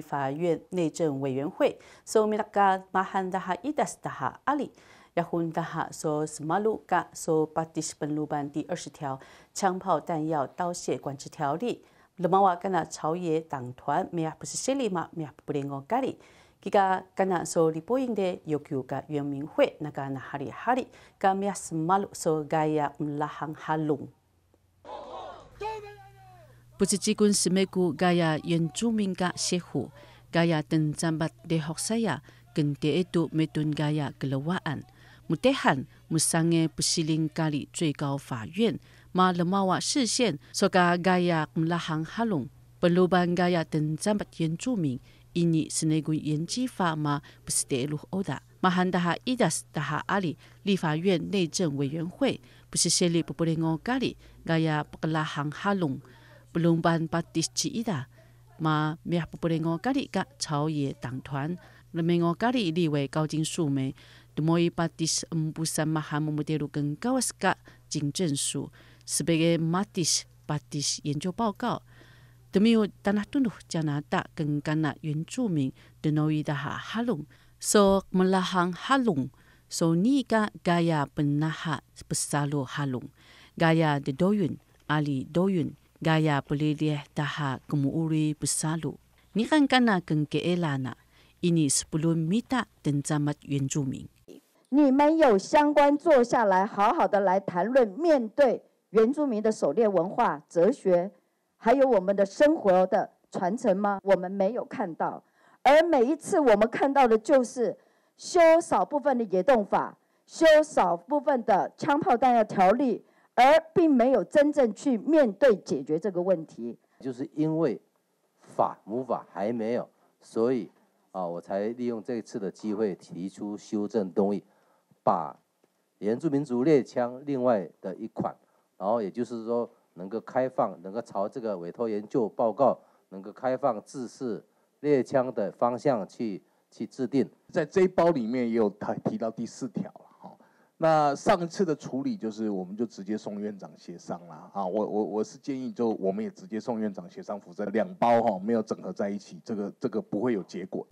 法院内政委员会说：“米拉卡马罕达哈伊达斯塔哈阿里雅洪达哈说，马鲁卡说，巴蒂斯本鲁班第二十条枪炮弹药刀械管制条例，罗马话跟那朝野党团咩不是先嚟嘛，咩不连我讲哩。佮跟那说立法院的要求跟元明会那个那哈里哈里，佮咩是马鲁说该要唔拉行哈拢。”不是将军是美国加亚原住民噶谢乎，加亚等赞埔寨大学呀，更第一度没蹲加亚格罗瓦安，木得汉木桑嘅不希林咖喱最高法院马勒马瓦市县所加加亚木拉行哈隆，本鲁班加亚等赞埔原住民，印尼是那个原住法嘛不是得鲁欧达，马汉达哈伊达斯达哈阿里，立法院内政委员会不是设立布布林奥咖喱，加亚布格拉行哈隆。perlumbaan parti cita, ma mih boleh ngokari ka cawu ye tang tuan, lemeh ngokari di wei kau jing su me, demoi parti empusan maha memutiru geng kawas ka jing jeng su, sebagai matis parti yenjo bau kau, demi u tanah tunu jana ta geng kana yun cu ming, denoi dah halung, so melahang halung, so ni ka gaya penaha besalu halung, gaya de doyun, ali doyun, 噶呀，可以睇下噶么？uri 不 salu，尼康敢拿梗 geelana，。印尼10米塔等，。zamat 原住民，你们有相关坐下来，好好的来谈论面对原住民的狩猎文化、哲学，还有我们的生活的传承吗？我们没有看到，而每一次我们看到的就是修少部分的野动法，修少部分的枪炮弹药条例。而并没有真正去面对解决这个问题，就是因为法母法还没有，所以啊，我才利用这次的机会提出修正动议，把原住民族猎枪另外的一款，然后也就是说能够开放，能够朝这个委托研究报告能够开放自式猎枪的方向去去制定，在这一包里面也有他提到第四条。那上一次的处理就是，我们就直接送院长协商了啊。我我我是建议，就我们也直接送院长协商负责。两包哈，没有整合在一起，这个这个不会有结果。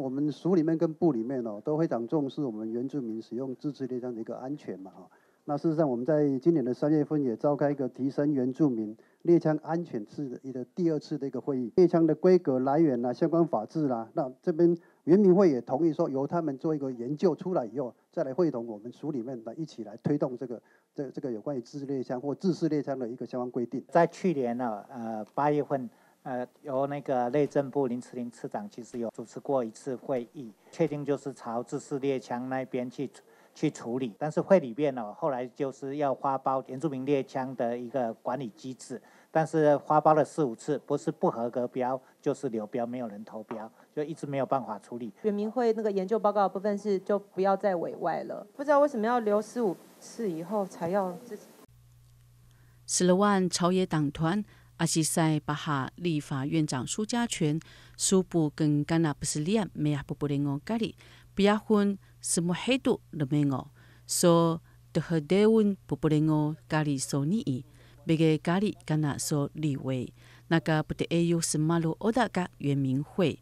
我们署里面跟部里面哦都非常重视我们原住民使用自制的这的一个安全嘛哈。那事实上我们在今年的三月份也召开一个提升原住民猎枪安全次一个第二次的一个会议。猎枪的规格来源啦，相关法制啦，那这边原民会也同意说由他们做一个研究出来以后，再来会同我们署里面的一起来推动这个这这个有关于自制猎枪或自制猎枪的一个相关规定。在去年呢，呃八月份。呃，由那个内政部林慈玲次长其实有主持过一次会议，确定就是朝自式猎枪那边去去处理。但是会里面呢，后来就是要花包原住民猎枪的一个管理机制，但是花包了四五次，不是不合格标就是流标，没有人投标，就一直没有办法处理。原民会那个研究报告部分是就不要再委外了，不知道为什么要留四五次以后才要。十六万朝野党团。阿西塞巴哈立法院长苏家全，苏布跟甘纳布斯利亚梅亚布布雷奥咖喱，不亚昏什么黑度人民哦，说德赫德文布布雷奥咖喱索尼伊别个咖喱甘纳说立维，那个不得也有什么路奥达加原名会，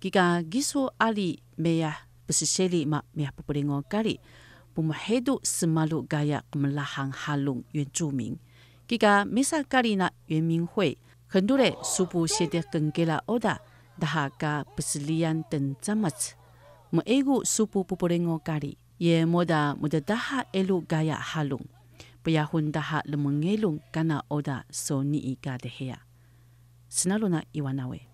伊嘎伊说阿里梅亚不是谢哩嘛梅亚布布雷奥咖喱，不么黑度是马路嘎亚我们拉行哈隆原住民。这家没啥咖喱呢，圆明汇。很多人苏布写的更给了欧达，大哈家不是李安等这么次。么爱顾苏布不不冷我咖喱，也么的么的大哈一路高压下龙，不要混大哈那么矮龙，干了欧达，所以一家的黑呀。是那路呢？伊湾那位。